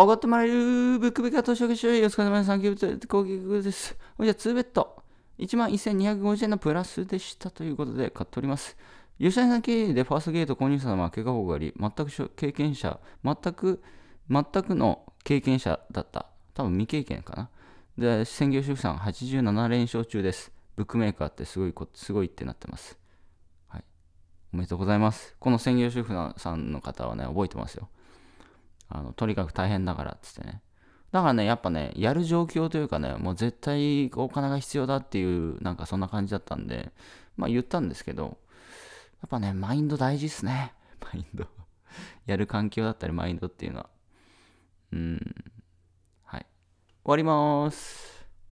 おごってもらえるブックビカ投資証券所よ。お疲れ様です。サンキュー攻撃です。じゃら2ベッド。11,250円のプラスでしたということで買っております。吉谷さん経営でファーストゲート購入者のはけ我報があり、全く経験者、全く、全くの経験者だった。多分未経験かな。で、専業主婦さん87連勝中です。ブックメーカーってすごいこ、すごいってなってます。はい。おめでとうございます。この専業主婦さんの方はね、覚えてますよ。あのとにかく大変だからっつってね。だからね、やっぱね、やる状況というかね、もう絶対お金が必要だっていう、なんかそんな感じだったんで、まあ言ったんですけど、やっぱね、マインド大事っすね。マインドやる環境だったり、マインドっていうのは。うん。はい。終わりまーす。